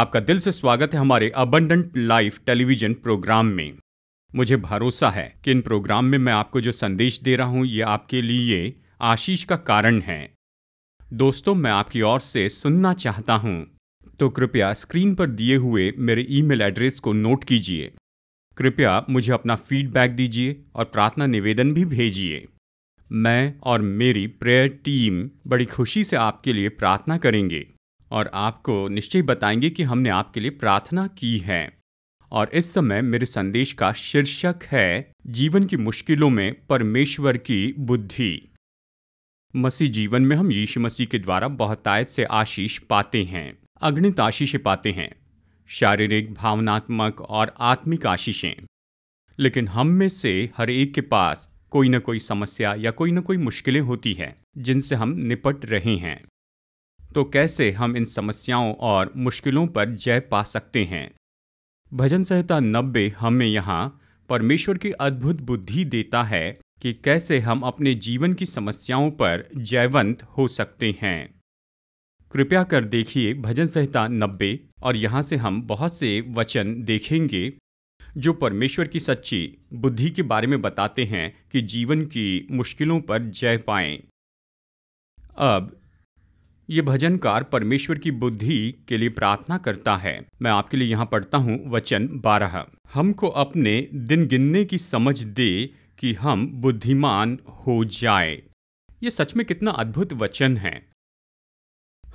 आपका दिल से स्वागत है हमारे अबंडेंट लाइफ टेलीविजन प्रोग्राम में मुझे भरोसा है कि इन प्रोग्राम में मैं आपको जो संदेश दे रहा हूं ये आपके लिए आशीष का कारण है दोस्तों मैं आपकी ओर से सुनना चाहता हूं तो कृपया स्क्रीन पर दिए हुए मेरे ईमेल एड्रेस को नोट कीजिए कृपया मुझे अपना फीडबैक दीजिए और प्रार्थना निवेदन भी भेजिए मैं और मेरी प्रेयर टीम बड़ी खुशी से आपके लिए प्रार्थना करेंगे और आपको निश्चय बताएंगे कि हमने आपके लिए प्रार्थना की है और इस समय मेरे संदेश का शीर्षक है जीवन की मुश्किलों में परमेश्वर की बुद्धि मसीह जीवन में हम यीशु मसीह के द्वारा बहुतायत से आशीष पाते हैं अगणित आशीषें पाते हैं शारीरिक भावनात्मक और आत्मिक आशीषें लेकिन हम में से हर एक के पास कोई ना कोई समस्या या कोई न कोई मुश्किलें होती हैं जिनसे हम निपट रहे हैं तो कैसे हम इन समस्याओं और मुश्किलों पर जय पा सकते हैं भजन संहिता नब्बे हमें यहाँ परमेश्वर की अद्भुत बुद्धि देता है कि कैसे हम अपने जीवन की समस्याओं पर जयवंत हो सकते हैं कृपया कर देखिए भजन संहिता नब्बे और यहाँ से हम बहुत से वचन देखेंगे जो परमेश्वर की सच्ची बुद्धि के बारे में बताते हैं कि जीवन की मुश्किलों पर जय पाएं। अब ये भजनकार परमेश्वर की बुद्धि के लिए प्रार्थना करता है मैं आपके लिए यहाँ पढ़ता हूँ वचन बारह हमको अपने दिन गिनने की समझ दे कि हम बुद्धिमान हो जाए ये सच में कितना अद्भुत वचन है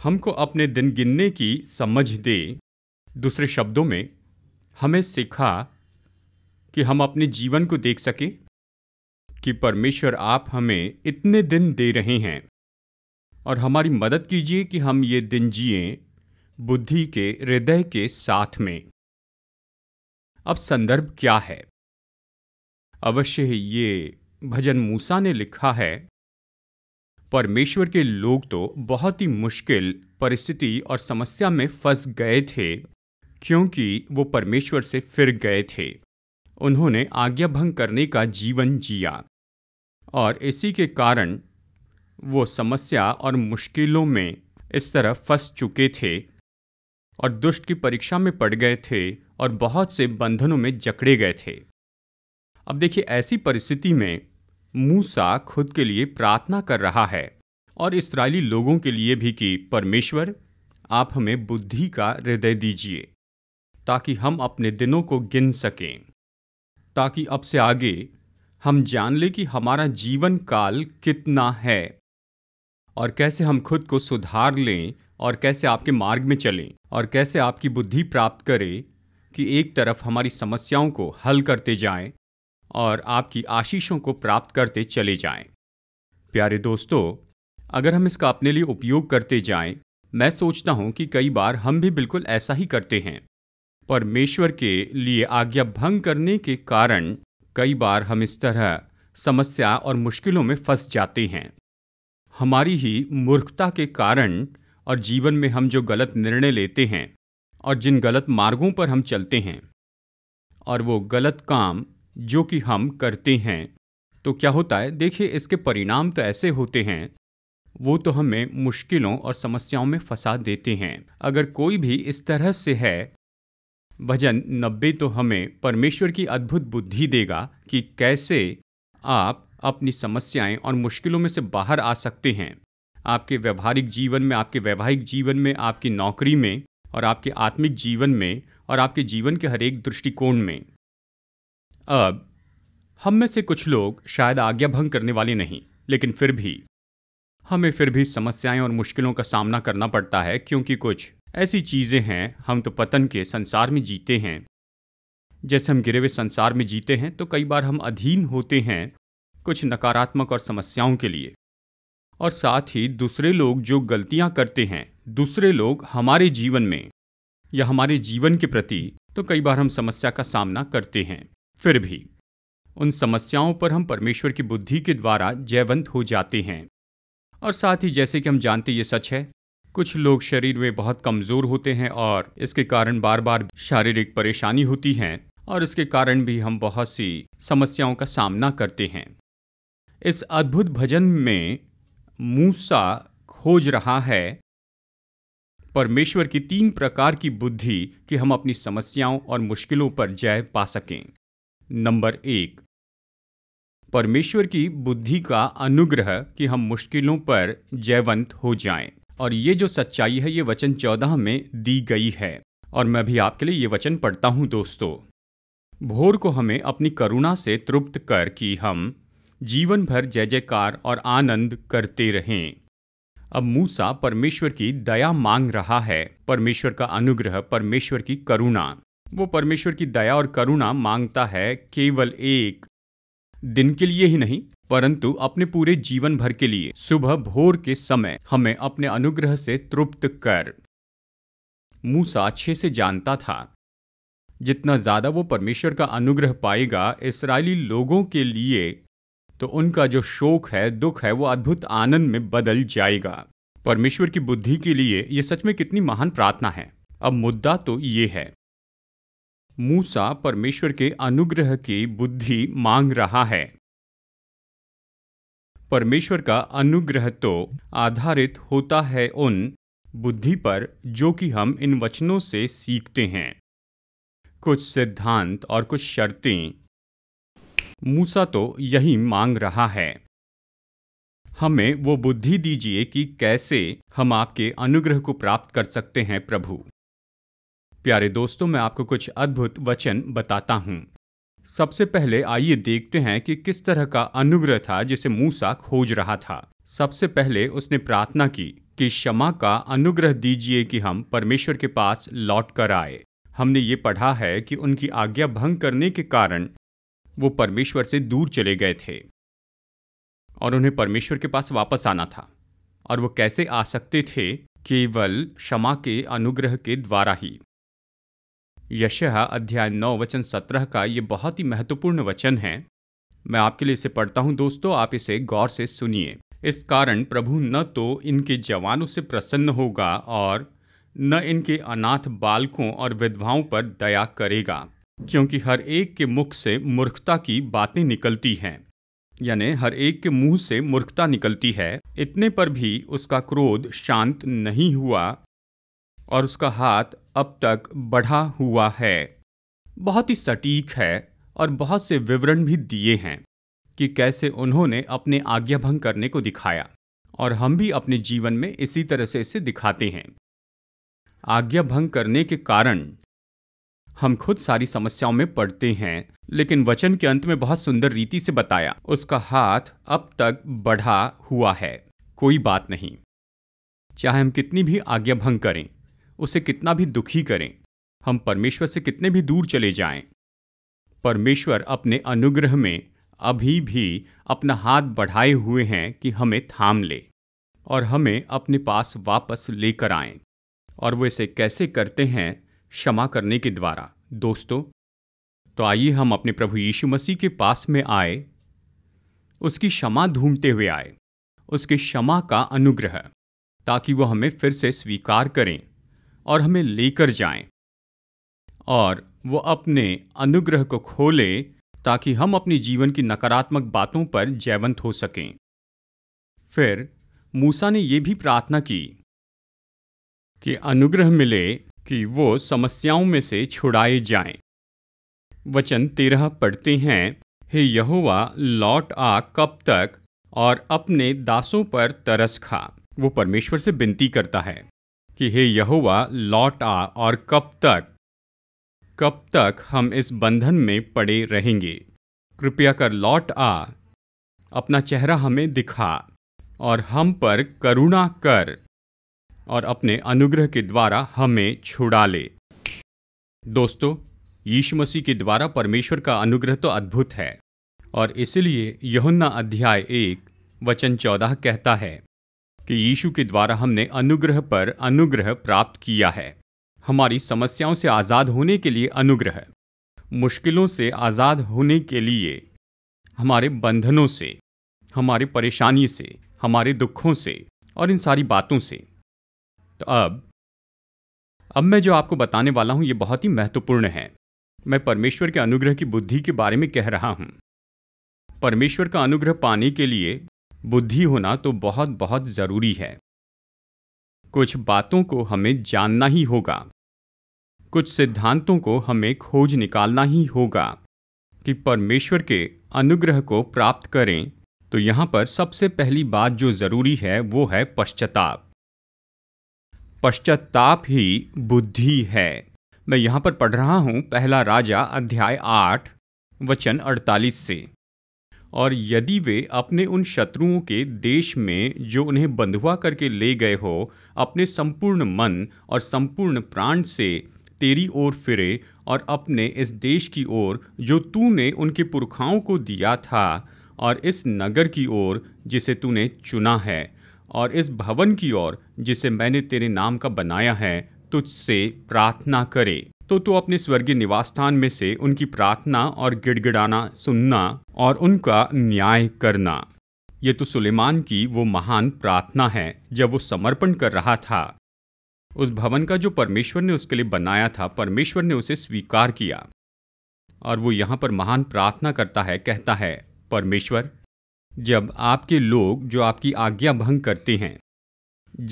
हमको अपने दिन गिनने की समझ दे दूसरे शब्दों में हमें सिखा कि हम अपने जीवन को देख सकें कि परमेश्वर आप हमें इतने दिन दे रहे हैं और हमारी मदद कीजिए कि हम ये दिन जिए बुद्धि के हृदय के साथ में अब संदर्भ क्या है अवश्य ही ये भजन मूसा ने लिखा है परमेश्वर के लोग तो बहुत ही मुश्किल परिस्थिति और समस्या में फंस गए थे क्योंकि वो परमेश्वर से फिर गए थे उन्होंने आज्ञा भंग करने का जीवन जिया और इसी के कारण वो समस्या और मुश्किलों में इस तरह फंस चुके थे और दुष्ट की परीक्षा में पड़ गए थे और बहुत से बंधनों में जकड़े गए थे अब देखिए ऐसी परिस्थिति में मूसा खुद के लिए प्रार्थना कर रहा है और इसराइली लोगों के लिए भी कि परमेश्वर आप हमें बुद्धि का हृदय दीजिए ताकि हम अपने दिनों को गिन सकें ताकि अब से आगे हम जान ले कि हमारा जीवन काल कितना है और कैसे हम खुद को सुधार लें और कैसे आपके मार्ग में चलें और कैसे आपकी बुद्धि प्राप्त करें कि एक तरफ हमारी समस्याओं को हल करते जाएं और आपकी आशीषों को प्राप्त करते चले जाएं। प्यारे दोस्तों अगर हम इसका अपने लिए उपयोग करते जाएं, मैं सोचता हूं कि कई बार हम भी बिल्कुल ऐसा ही करते हैं परमेश्वर के लिए आज्ञा भंग करने के कारण कई बार हम इस तरह समस्या और मुश्किलों में फंस जाते हैं हमारी ही मूर्खता के कारण और जीवन में हम जो गलत निर्णय लेते हैं और जिन गलत मार्गों पर हम चलते हैं और वो गलत काम जो कि हम करते हैं तो क्या होता है देखिए इसके परिणाम तो ऐसे होते हैं वो तो हमें मुश्किलों और समस्याओं में फंसा देते हैं अगर कोई भी इस तरह से है भजन नब्बे तो हमें परमेश्वर की अद्भुत बुद्धि देगा कि कैसे आप अपनी समस्याएं और मुश्किलों में से बाहर आ सकते हैं आपके व्यवहारिक जीवन में आपके वैवाहिक जीवन में आपकी नौकरी में और आपके आत्मिक जीवन में और आपके जीवन के हरेक दृष्टिकोण में अब हम में से कुछ लोग शायद आज्ञा भंग करने वाले नहीं लेकिन फिर भी हमें फिर भी समस्याएं और मुश्किलों का सामना करना पड़ता है क्योंकि कुछ ऐसी चीज़ें हैं हम तो पतन के संसार में जीते हैं जैसे हम गिरे हुए संसार में जीते हैं तो कई बार हम अधीन होते हैं कुछ नकारात्मक और समस्याओं के लिए और साथ ही दूसरे लोग जो गलतियां करते हैं दूसरे लोग हमारे जीवन में या हमारे जीवन के प्रति तो कई बार हम समस्या का सामना करते हैं फिर भी उन समस्याओं पर हम परमेश्वर की बुद्धि के द्वारा जयवंत हो जाते हैं और साथ ही जैसे कि हम जानते ये सच है कुछ लोग शरीर में बहुत कमज़ोर होते हैं और इसके कारण बार बार शारीरिक परेशानी होती है और इसके कारण भी हम बहुत सी समस्याओं का सामना करते हैं इस अद्भुत भजन में मूसा खोज रहा है परमेश्वर की तीन प्रकार की बुद्धि कि हम अपनी समस्याओं और मुश्किलों पर जय पा सकें नंबर एक परमेश्वर की बुद्धि का अनुग्रह कि हम मुश्किलों पर जयवंत हो जाएं। और ये जो सच्चाई है ये वचन चौदह में दी गई है और मैं भी आपके लिए ये वचन पढ़ता हूँ दोस्तों भोर को हमें अपनी करुणा से तृप्त कर कि हम जीवन भर जय जयकार और आनंद करते रहें अब मूसा परमेश्वर की दया मांग रहा है परमेश्वर का अनुग्रह परमेश्वर की करुणा वो परमेश्वर की दया और करुणा मांगता है केवल एक दिन के लिए ही नहीं परंतु अपने पूरे जीवन भर के लिए सुबह भोर के समय हमें अपने अनुग्रह से तृप्त कर मूसा अच्छे से जानता था जितना ज़्यादा वो परमेश्वर का अनुग्रह पाएगा इसराइली लोगों के लिए तो उनका जो शोक है दुख है वो अद्भुत आनंद में बदल जाएगा परमेश्वर की बुद्धि के लिए ये सच में कितनी महान प्रार्थना है अब मुद्दा तो ये है मूसा परमेश्वर के अनुग्रह की बुद्धि मांग रहा है परमेश्वर का अनुग्रह तो आधारित होता है उन बुद्धि पर जो कि हम इन वचनों से सीखते हैं कुछ सिद्धांत और कुछ शर्तें मूसा तो यही मांग रहा है हमें वो बुद्धि दीजिए कि कैसे हम आपके अनुग्रह को प्राप्त कर सकते हैं प्रभु प्यारे दोस्तों मैं आपको कुछ अद्भुत वचन बताता हूँ सबसे पहले आइए देखते हैं कि किस तरह का अनुग्रह था जिसे मूसा खोज रहा था सबसे पहले उसने प्रार्थना की कि क्षमा का अनुग्रह दीजिए कि हम परमेश्वर के पास लौट कर आए हमने ये पढ़ा है कि उनकी आज्ञा भंग करने के कारण वो परमेश्वर से दूर चले गए थे और उन्हें परमेश्वर के पास वापस आना था और वो कैसे आ सकते थे केवल क्षमा के अनुग्रह के द्वारा ही यशह अध्याय नौ वचन सत्रह का ये बहुत ही महत्वपूर्ण वचन है मैं आपके लिए इसे पढ़ता हूँ दोस्तों आप इसे गौर से सुनिए इस कारण प्रभु न तो इनके जवानों से प्रसन्न होगा और न इनके अनाथ बालकों और विधवाओं पर दया करेगा क्योंकि हर एक के मुख से मूर्खता की बातें निकलती हैं यानी हर एक के मुंह से मूर्खता निकलती है इतने पर भी उसका क्रोध शांत नहीं हुआ और उसका हाथ अब तक बढ़ा हुआ है बहुत ही सटीक है और बहुत से विवरण भी दिए हैं कि कैसे उन्होंने अपने आज्ञा भंग करने को दिखाया और हम भी अपने जीवन में इसी तरह से इसे दिखाते हैं आज्ञा भंग करने के कारण हम खुद सारी समस्याओं में पड़ते हैं लेकिन वचन के अंत में बहुत सुंदर रीति से बताया उसका हाथ अब तक बढ़ा हुआ है कोई बात नहीं चाहे हम कितनी भी आज्ञा भंग करें उसे कितना भी दुखी करें हम परमेश्वर से कितने भी दूर चले जाएं, परमेश्वर अपने अनुग्रह में अभी भी अपना हाथ बढ़ाए हुए हैं कि हमें थाम ले और हमें अपने पास वापस लेकर आए और वो इसे कैसे करते हैं क्षमा करने के द्वारा दोस्तों तो आइए हम अपने प्रभु यीशु मसीह के पास में आए उसकी क्षमा ढूंढते हुए आए उसके क्षमा का अनुग्रह ताकि वह हमें फिर से स्वीकार करें और हमें लेकर जाएं और वो अपने अनुग्रह को खोले ताकि हम अपने जीवन की नकारात्मक बातों पर जैवंत हो सकें फिर मूसा ने यह भी प्रार्थना की कि अनुग्रह मिले कि वो समस्याओं में से छुड़ाए जाएं। वचन तेरह पढ़ते हैं हे यहोवा लौट आ कब तक और अपने दासों पर तरस खा वो परमेश्वर से विनती करता है कि हे यहुआ लौट आ और कब तक कब तक हम इस बंधन में पड़े रहेंगे कृपया कर लौट आ अपना चेहरा हमें दिखा और हम पर करुणा कर और अपने अनुग्रह के द्वारा हमें छुड़ा ले दोस्तों यीशु मसीह के द्वारा परमेश्वर का अनुग्रह तो अद्भुत है और इसलिए यहुन्ना अध्याय एक वचन चौदह कहता है कि यीशु के द्वारा हमने अनुग्रह पर अनुग्रह प्राप्त किया है हमारी समस्याओं से आज़ाद होने के लिए अनुग्रह मुश्किलों से आज़ाद होने के लिए हमारे बंधनों से हमारी परेशानी से हमारे दुखों से और इन सारी बातों से तो अब अब मैं जो आपको बताने वाला हूँ ये बहुत ही महत्वपूर्ण है मैं परमेश्वर के अनुग्रह की बुद्धि के बारे में कह रहा हूँ परमेश्वर का अनुग्रह पाने के लिए बुद्धि होना तो बहुत बहुत ज़रूरी है कुछ बातों को हमें जानना ही होगा कुछ सिद्धांतों को हमें खोज निकालना ही होगा कि परमेश्वर के अनुग्रह को प्राप्त करें तो यहां पर सबसे पहली बात जो ज़रूरी है वो है पश्चाताप पश्चाताप ही बुद्धि है मैं यहां पर पढ़ रहा हूं पहला राजा अध्याय आठ वचन अड़तालीस से और यदि वे अपने उन शत्रुओं के देश में जो उन्हें बंधुआ करके ले गए हो अपने संपूर्ण मन और संपूर्ण प्राण से तेरी ओर फिरे और अपने इस देश की ओर जो तूने उनके पुरखाओं को दिया था और इस नगर की ओर जिसे तूने चुना है और इस भवन की ओर जिसे मैंने तेरे नाम का बनाया है तुझसे प्रार्थना करे तो तू अपने स्वर्गीय निवास स्थान में से उनकी प्रार्थना और गिड़गिड़ाना सुनना और उनका न्याय करना ये तो सुलेमान की वो महान प्रार्थना है जब वो समर्पण कर रहा था उस भवन का जो परमेश्वर ने उसके लिए बनाया था परमेश्वर ने उसे स्वीकार किया और वो यहाँ पर महान प्रार्थना करता है कहता है परमेश्वर जब आपके लोग जो आपकी आज्ञा भंग करते हैं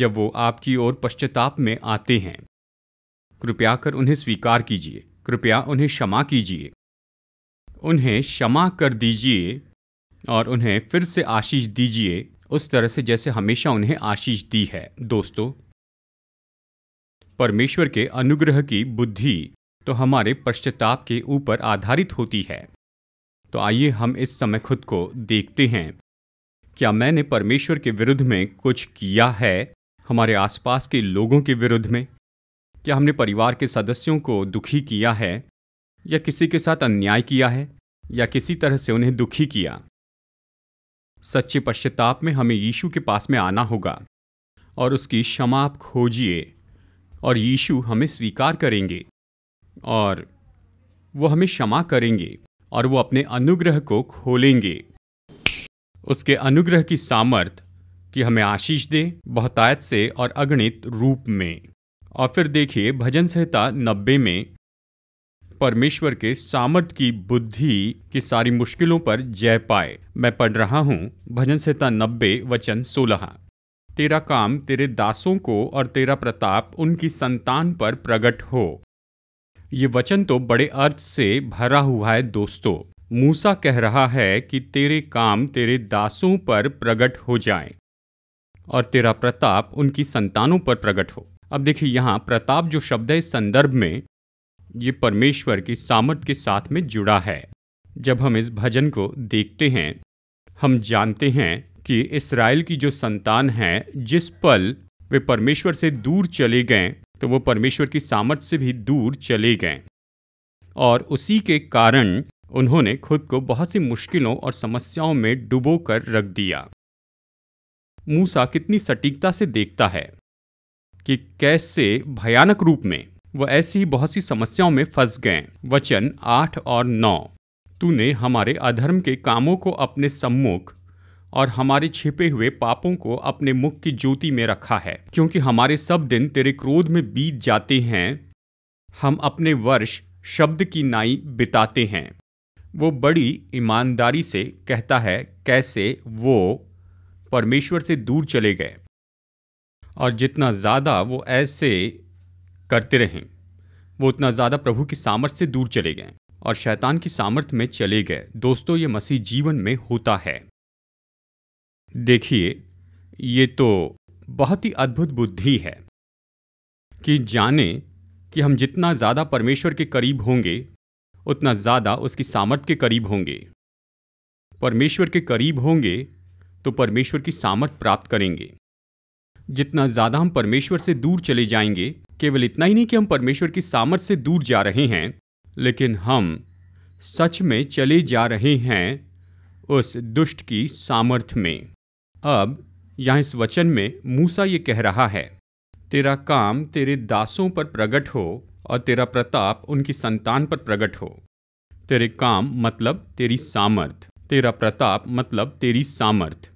जब वो आपकी ओर पश्चाताप में आते हैं कृपया कर उन्हें स्वीकार कीजिए कृपया उन्हें क्षमा कीजिए उन्हें क्षमा कर दीजिए और उन्हें फिर से आशीष दीजिए उस तरह से जैसे हमेशा उन्हें आशीष दी है दोस्तों परमेश्वर के अनुग्रह की बुद्धि तो हमारे पश्चाताप के ऊपर आधारित होती है तो आइए हम इस समय खुद को देखते हैं क्या मैंने परमेश्वर के विरुद्ध में कुछ किया है हमारे आसपास के लोगों के विरुद्ध में क्या हमने परिवार के सदस्यों को दुखी किया है या किसी के साथ अन्याय किया है या किसी तरह से उन्हें दुखी किया सच्चे पश्चाताप में हमें यीशु के पास में आना होगा और उसकी क्षमा आप खोजिए और यीशु हमें स्वीकार करेंगे और वो हमें क्षमा करेंगे और वो अपने अनुग्रह को खोलेंगे उसके अनुग्रह की सामर्थ कि हमें आशीष दे बहुतायत से और अगणित रूप में और फिर देखिए भजन संहिता नब्बे में परमेश्वर के सामर्थ की बुद्धि की सारी मुश्किलों पर जय पाए मैं पढ़ रहा हूं भजन संहिता नब्बे वचन सोलह तेरा काम तेरे दासों को और तेरा प्रताप उनकी संतान पर प्रकट हो ये वचन तो बड़े अर्थ से भरा हुआ है दोस्तों मूसा कह रहा है कि तेरे काम तेरे दासों पर प्रकट हो जाए और तेरा प्रताप उनकी संतानों पर प्रकट हो अब देखिए यहाँ प्रताप जो शब्द है इस संदर्भ में ये परमेश्वर की सामर्थ के साथ में जुड़ा है जब हम इस भजन को देखते हैं हम जानते हैं कि इसराइल की जो संतान है जिस पल वे परमेश्वर से दूर चले गए तो वो परमेश्वर की सामर्थ से भी दूर चले गए और उसी के कारण उन्होंने खुद को बहुत सी मुश्किलों और समस्याओं में डुबो कर रख दिया मूसा कितनी सटीकता से देखता है कि कैसे भयानक रूप में वह ऐसी बहुत सी समस्याओं में फंस गए वचन आठ और नौ तूने हमारे अधर्म के कामों को अपने सम्मुख और हमारे छिपे हुए पापों को अपने मुख की ज्योति में रखा है क्योंकि हमारे सब दिन तेरे क्रोध में बीत जाते हैं हम अपने वर्ष शब्द की नाई बिताते हैं वो बड़ी ईमानदारी से कहता है कैसे वो परमेश्वर से दूर चले गए और जितना ज़्यादा वो ऐसे करते रहें वो उतना ज़्यादा प्रभु की सामर्थ्य से दूर चले गए और शैतान की सामर्थ्य में चले गए दोस्तों ये मसीह जीवन में होता है देखिए ये तो बहुत ही अद्भुत बुद्धि है कि जाने कि हम जितना ज़्यादा परमेश्वर के करीब होंगे उतना ज़्यादा उसकी सामर्थ्य के करीब होंगे परमेश्वर के करीब होंगे तो परमेश्वर की सामर्थ प्राप्त करेंगे जितना ज़्यादा हम परमेश्वर से दूर चले जाएंगे केवल इतना ही नहीं कि हम परमेश्वर की सामर्थ्य से दूर जा रहे हैं लेकिन हम सच में चले जा रहे हैं उस दुष्ट की सामर्थ्य में अब यहां इस वचन में मूसा ये कह रहा है तेरा काम तेरे दासों पर प्रकट हो और तेरा प्रताप उनकी संतान पर प्रकट हो तेरे काम मतलब तेरी सामर्थ तेरा प्रताप मतलब तेरी सामर्थ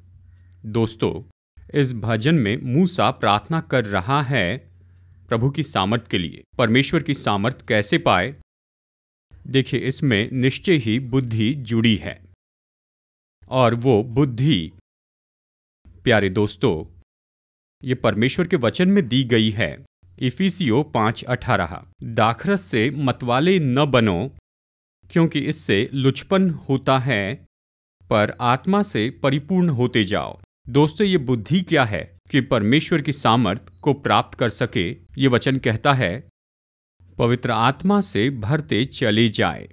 दोस्तों इस भजन में मूसा प्रार्थना कर रहा है प्रभु की सामर्थ के लिए परमेश्वर की सामर्थ कैसे पाए देखिए इसमें निश्चय ही बुद्धि जुड़ी है और वो बुद्धि प्यारे दोस्तों ये परमेश्वर के वचन में दी गई है इफिसियो पांच अठारह दाखरस से मतवाले न बनो क्योंकि इससे लुचपन होता है पर आत्मा से परिपूर्ण होते जाओ दोस्तों ये बुद्धि क्या है कि परमेश्वर की सामर्थ को प्राप्त कर सके ये वचन कहता है पवित्र आत्मा से भरते चले जाए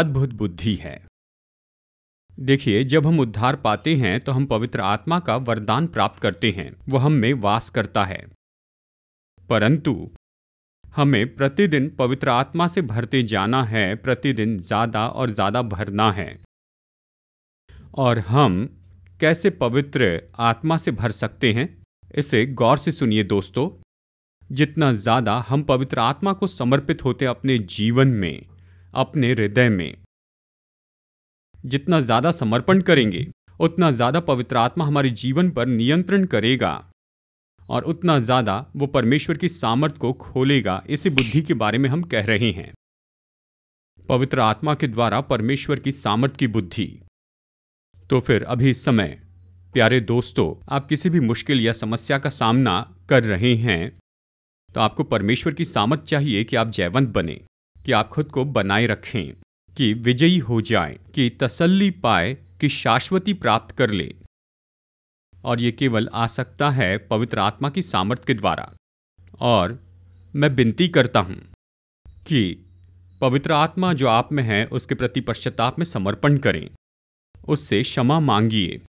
अद्भुत बुद्धि है देखिए जब हम उद्धार पाते हैं तो हम पवित्र आत्मा का वरदान प्राप्त करते हैं वह हम में वास करता है परंतु हमें प्रतिदिन पवित्र आत्मा से भरते जाना है प्रतिदिन ज़्यादा और ज़्यादा भरना है और हम कैसे पवित्र आत्मा से भर सकते हैं इसे गौर से सुनिए दोस्तों जितना ज़्यादा हम पवित्र आत्मा को समर्पित होते अपने जीवन में अपने हृदय में जितना ज़्यादा समर्पण करेंगे उतना ज़्यादा पवित्र आत्मा हमारे जीवन पर नियंत्रण करेगा और उतना ज़्यादा वो परमेश्वर की सामर्थ को खोलेगा इसी बुद्धि के बारे में हम कह रहे हैं पवित्र आत्मा के द्वारा परमेश्वर की सामर्थ की बुद्धि तो फिर अभी इस समय प्यारे दोस्तों आप किसी भी मुश्किल या समस्या का सामना कर रहे हैं तो आपको परमेश्वर की सामत चाहिए कि आप जयवंत बने कि आप खुद को बनाए रखें कि विजयी हो जाए कि तसल्ली पाए कि शाश्वती प्राप्त कर ले और ये केवल आ सकता है पवित्र आत्मा की सामर्थ्य के द्वारा और मैं विनती करता हूं कि पवित्र आत्मा जो आप में है उसके प्रति पश्चाताप में समर्पण करें उससे क्षमा मांगिए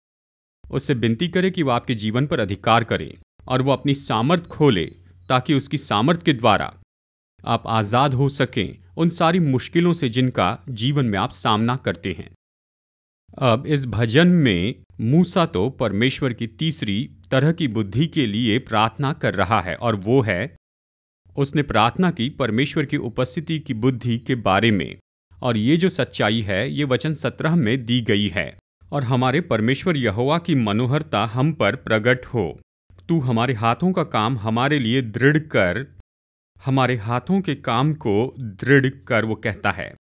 उससे विनती करें कि वह आपके जीवन पर अधिकार करे और वह अपनी सामर्थ खोले ताकि उसकी सामर्थ के द्वारा आप आज़ाद हो सकें उन सारी मुश्किलों से जिनका जीवन में आप सामना करते हैं अब इस भजन में मूसा तो परमेश्वर की तीसरी तरह की बुद्धि के लिए प्रार्थना कर रहा है और वो है उसने प्रार्थना की परमेश्वर की उपस्थिति की बुद्धि के बारे में और ये जो सच्चाई है ये वचन सत्रह में दी गई है और हमारे परमेश्वर यहोवा की मनोहरता हम पर प्रकट हो तू हमारे हाथों का काम हमारे लिए दृढ़ कर हमारे हाथों के काम को दृढ़ कर वो कहता है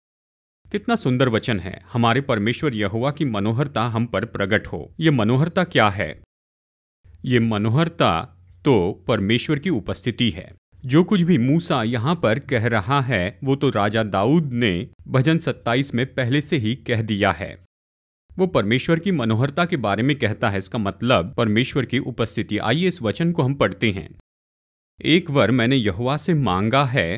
कितना सुंदर वचन है हमारे परमेश्वर यहोवा की मनोहरता हम पर प्रकट हो ये मनोहरता क्या है ये मनोहरता तो परमेश्वर की उपस्थिति है जो कुछ भी मूसा यहाँ पर कह रहा है वो तो राजा दाऊद ने भजन 27 में पहले से ही कह दिया है वो परमेश्वर की मनोहरता के बारे में कहता है इसका मतलब परमेश्वर की उपस्थिति आइए इस वचन को हम पढ़ते हैं एक वर मैंने यहुआ से मांगा है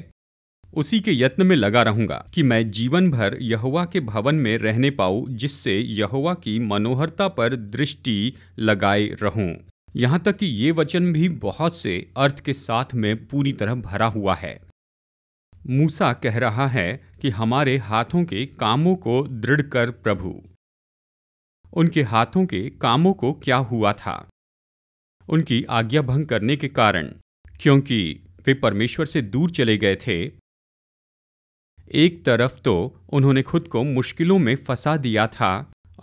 उसी के यत्न में लगा रहूंगा कि मैं जीवन भर यहुआ के भवन में रहने पाऊँ जिससे यहुआ की मनोहरता पर दृष्टि लगाए रहूं यहां तक कि ये वचन भी बहुत से अर्थ के साथ में पूरी तरह भरा हुआ है मूसा कह रहा है कि हमारे हाथों के कामों को दृढ़ कर प्रभु उनके हाथों के कामों को क्या हुआ था उनकी आज्ञा भंग करने के कारण क्योंकि वे परमेश्वर से दूर चले गए थे एक तरफ तो उन्होंने खुद को मुश्किलों में फंसा दिया था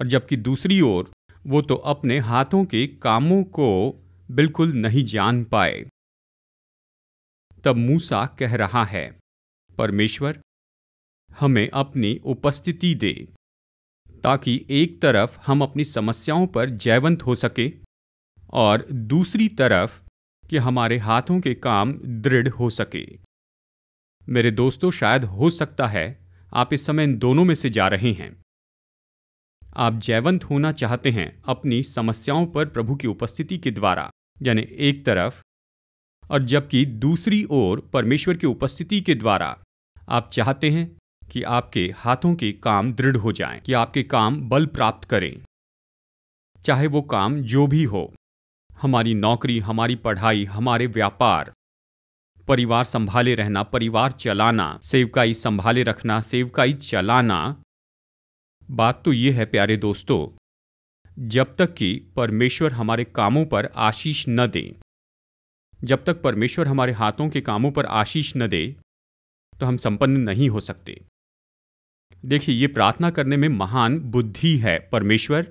और जबकि दूसरी ओर वो तो अपने हाथों के कामों को बिल्कुल नहीं जान पाए तब मूसा कह रहा है परमेश्वर हमें अपनी उपस्थिति दे ताकि एक तरफ हम अपनी समस्याओं पर जयवंत हो सके और दूसरी तरफ कि हमारे हाथों के काम दृढ़ हो सके मेरे दोस्तों शायद हो सकता है आप इस समय इन दोनों में से जा रहे हैं आप जयवंत होना चाहते हैं अपनी समस्याओं पर प्रभु की उपस्थिति के द्वारा यानी एक तरफ और जबकि दूसरी ओर परमेश्वर की उपस्थिति के द्वारा आप चाहते हैं कि आपके हाथों के काम दृढ़ हो जाएं, कि आपके काम बल प्राप्त करें चाहे वो काम जो भी हो हमारी नौकरी हमारी पढ़ाई हमारे व्यापार परिवार संभाले रहना परिवार चलाना सेवकाई संभाले रखना सेवकाई चलाना बात तो ये है प्यारे दोस्तों जब तक कि परमेश्वर हमारे कामों पर आशीष न दे जब तक परमेश्वर हमारे हाथों के कामों पर आशीष न दे तो हम संपन्न नहीं हो सकते देखिए ये प्रार्थना करने में महान बुद्धि है परमेश्वर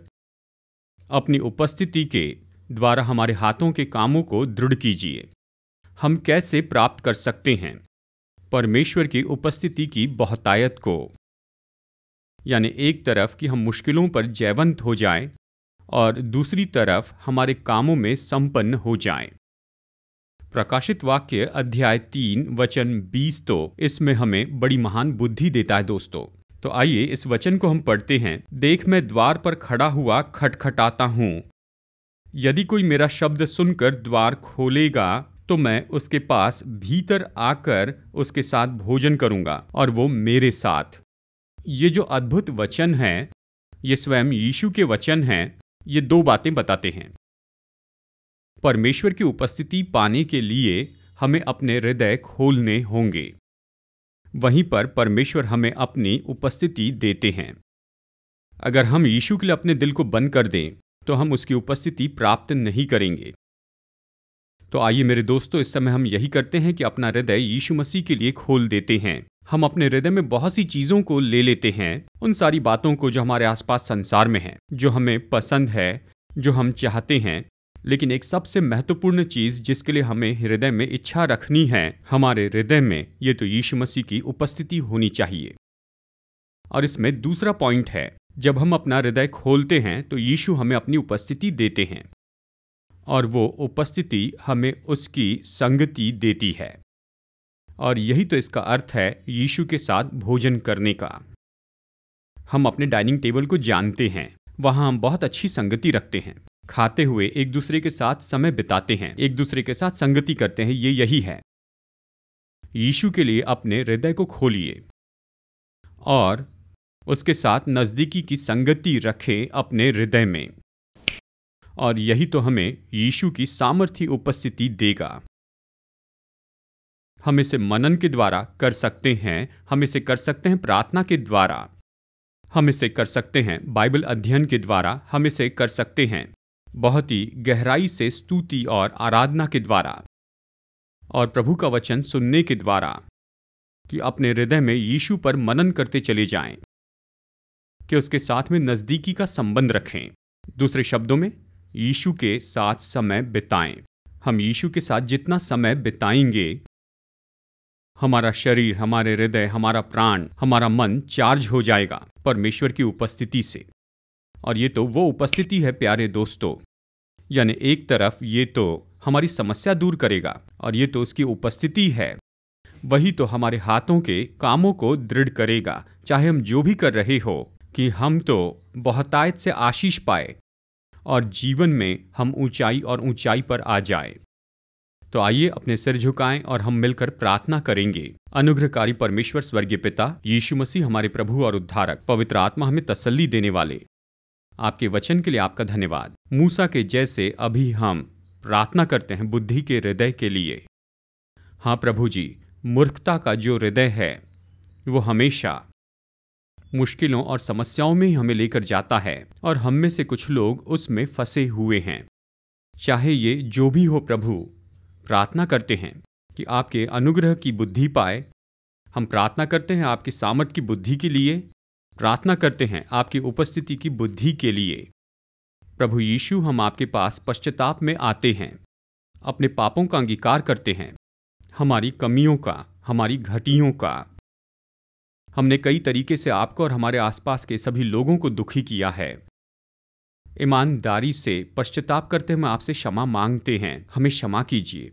अपनी उपस्थिति के द्वारा हमारे हाथों के कामों को दृढ़ कीजिए हम कैसे प्राप्त कर सकते हैं परमेश्वर की उपस्थिति की बहुतायत को यानी एक तरफ कि हम मुश्किलों पर जयवंत हो जाएं और दूसरी तरफ हमारे कामों में संपन्न हो जाएं। प्रकाशित वाक्य अध्याय तीन वचन बीस तो इसमें हमें बड़ी महान बुद्धि देता है दोस्तों तो आइए इस वचन को हम पढ़ते हैं देख मैं द्वार पर खड़ा हुआ खटखटाता हूं यदि कोई मेरा शब्द सुनकर द्वार खोलेगा तो मैं उसके पास भीतर आकर उसके साथ भोजन करूंगा और वो मेरे साथ ये जो अद्भुत वचन हैं ये स्वयं यीशु के वचन हैं ये दो बातें बताते हैं परमेश्वर की उपस्थिति पाने के लिए हमें अपने हृदय खोलने होंगे वहीं पर परमेश्वर हमें अपनी उपस्थिति देते हैं अगर हम यीशु के लिए अपने दिल को बंद कर दें तो हम उसकी उपस्थिति प्राप्त नहीं करेंगे तो आइए मेरे दोस्तों इस समय हम यही करते हैं कि अपना हृदय यीशु मसीह के लिए खोल देते हैं हम अपने हृदय में बहुत सी चीज़ों को ले लेते हैं उन सारी बातों को जो हमारे आसपास संसार में है जो हमें पसंद है जो हम चाहते हैं लेकिन एक सबसे महत्वपूर्ण चीज़ जिसके लिए हमें हृदय में इच्छा रखनी है हमारे हृदय में ये तो यीशु मसीह की उपस्थिति होनी चाहिए और इसमें दूसरा पॉइंट है जब हम अपना हृदय खोलते हैं तो यीशु हमें अपनी उपस्थिति देते हैं और वो उपस्थिति हमें उसकी संगति देती है और यही तो इसका अर्थ है यीशु के साथ भोजन करने का हम अपने डाइनिंग टेबल को जानते हैं वहां हम बहुत अच्छी संगति रखते हैं खाते हुए एक दूसरे के साथ समय बिताते हैं एक दूसरे के साथ संगति करते हैं ये यही है यीशु के लिए अपने हृदय को खोलिए और उसके साथ नज़दीकी की संगति रखें अपने हृदय में और यही तो हमें यीशु की सामर्थ्य उपस्थिति देगा हम इसे मनन के द्वारा कर सकते हैं हम इसे कर सकते हैं प्रार्थना के द्वारा हम इसे कर सकते हैं बाइबल अध्ययन के द्वारा हम इसे कर सकते हैं बहुत ही गहराई से स्तुति और आराधना के द्वारा और प्रभु का वचन सुनने के द्वारा कि अपने हृदय में यीशु पर मनन करते चले जाएं कि उसके साथ में नज़दीकी का संबंध रखें दूसरे शब्दों में यीशु के साथ समय बिताएं हम यीशु के साथ जितना समय बिताएंगे हमारा शरीर हमारे हृदय हमारा प्राण हमारा मन चार्ज हो जाएगा परमेश्वर की उपस्थिति से और ये तो वो उपस्थिति है प्यारे दोस्तों यानी एक तरफ ये तो हमारी समस्या दूर करेगा और ये तो उसकी उपस्थिति है वही तो हमारे हाथों के कामों को दृढ़ करेगा चाहे हम जो भी कर रहे हो कि हम तो बहुतायत से आशीष पाए और जीवन में हम ऊंचाई और ऊंचाई पर आ जाए तो आइए अपने सिर झुकाएं और हम मिलकर प्रार्थना करेंगे अनुग्रहकारी परमेश्वर स्वर्गीय पिता यीशु मसीह हमारे प्रभु और उद्धारक पवित्र आत्मा हमें तसल्ली देने वाले आपके वचन के लिए आपका धन्यवाद मूसा के जैसे अभी हम प्रार्थना करते हैं बुद्धि के हृदय के लिए हाँ प्रभु जी मूर्खता का जो हृदय है वो हमेशा मुश्किलों और समस्याओं में ही हमें लेकर जाता है और हम में से कुछ लोग उसमें फंसे हुए हैं चाहे ये जो भी हो प्रभु प्रार्थना करते हैं कि आपके अनुग्रह की बुद्धि पाए हम प्रार्थना करते हैं आपकी सामर्थ की बुद्धि के लिए प्रार्थना करते हैं आपकी उपस्थिति की बुद्धि के लिए प्रभु यीशु हम आपके पास पश्चाताप में आते हैं अपने पापों का अंगीकार करते हैं हमारी कमियों का हमारी घटियों का हमने कई तरीके से आपको और हमारे आसपास के सभी लोगों को दुखी किया है ईमानदारी से पश्चाताप करते हुए आपसे क्षमा मांगते हैं हमें क्षमा कीजिए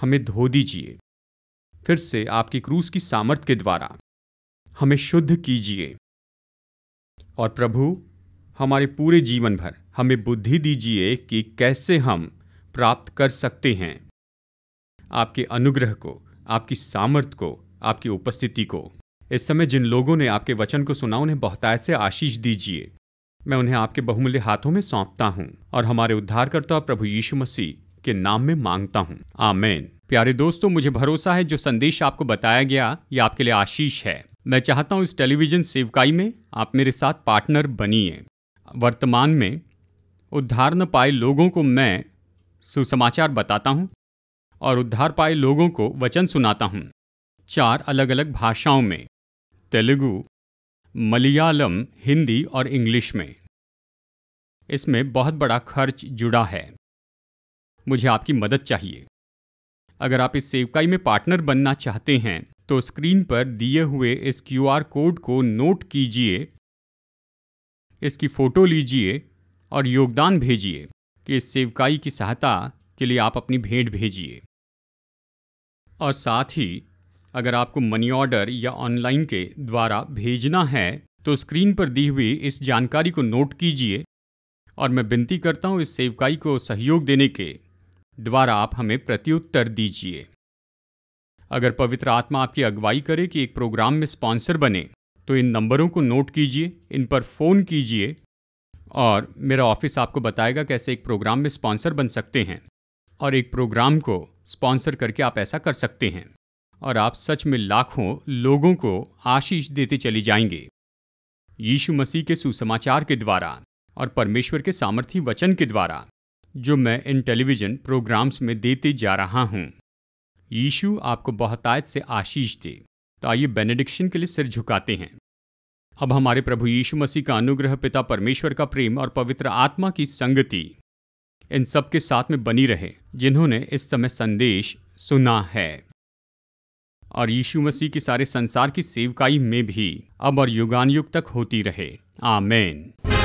हमें धो दीजिए फिर से आपकी क्रूस की सामर्थ्य के द्वारा हमें शुद्ध कीजिए और प्रभु हमारे पूरे जीवन भर हमें बुद्धि दीजिए कि कैसे हम प्राप्त कर सकते हैं आपके अनुग्रह को आपकी सामर्थ्य को आपकी उपस्थिति को इस समय जिन लोगों ने आपके वचन को सुना उन्हें बहुतायत से आशीष दीजिए मैं उन्हें आपके बहुमूल्य हाथों में सौंपता हूँ और हमारे उद्धारकर्ता प्रभु यीशु मसीह के नाम में मांगता हूँ आमेन प्यारे दोस्तों मुझे भरोसा है जो संदेश आपको बताया गया ये आपके लिए आशीष है मैं चाहता हूँ इस टेलीविजन सेवकाई में आप मेरे साथ पार्टनर बनिए वर्तमान में उद्धार न पाए लोगों को मैं सुसमाचार बताता हूँ और उद्धार पाए लोगों को वचन सुनाता हूँ चार अलग अलग भाषाओं में तेलुगु मलयालम हिंदी और इंग्लिश में इसमें बहुत बड़ा खर्च जुड़ा है मुझे आपकी मदद चाहिए अगर आप इस सेवकाई में पार्टनर बनना चाहते हैं तो स्क्रीन पर दिए हुए इस क्यूआर कोड को नोट कीजिए इसकी फ़ोटो लीजिए और योगदान भेजिए कि इस सेवकाई की सहायता के लिए आप अपनी भेंट भेजिए और साथ ही अगर आपको मनी ऑर्डर या ऑनलाइन के द्वारा भेजना है तो स्क्रीन पर दी हुई इस जानकारी को नोट कीजिए और मैं विनती करता हूँ इस सेवकाई को सहयोग देने के द्वारा आप हमें प्रत्युत्तर दीजिए अगर पवित्र आत्मा आपकी अगुवाई करे कि एक प्रोग्राम में स्पॉन्सर बने तो इन नंबरों को नोट कीजिए इन पर फ़ोन कीजिए और मेरा ऑफिस आपको बताएगा कैसे एक प्रोग्राम में स्पॉन्सर बन सकते हैं और एक प्रोग्राम को स्पॉन्सर करके आप ऐसा कर सकते हैं और आप सच में लाखों लोगों को आशीष देते चले जाएंगे यीशु मसीह के सुसमाचार के द्वारा और परमेश्वर के सामर्थ्य वचन के द्वारा जो मैं इन टेलीविज़न प्रोग्राम्स में देते जा रहा हूं यीशु आपको बहुतायत से आशीष दे तो आइए बेनेडिक्शन के लिए सिर झुकाते हैं अब हमारे प्रभु यीशु मसीह का अनुग्रह पिता परमेश्वर का प्रेम और पवित्र आत्मा की संगति इन सब के साथ में बनी रहे जिन्होंने इस समय संदेश सुना है और यीशु मसीह के सारे संसार की सेवकाई में भी अब और युगान युग तक होती रहे आमेन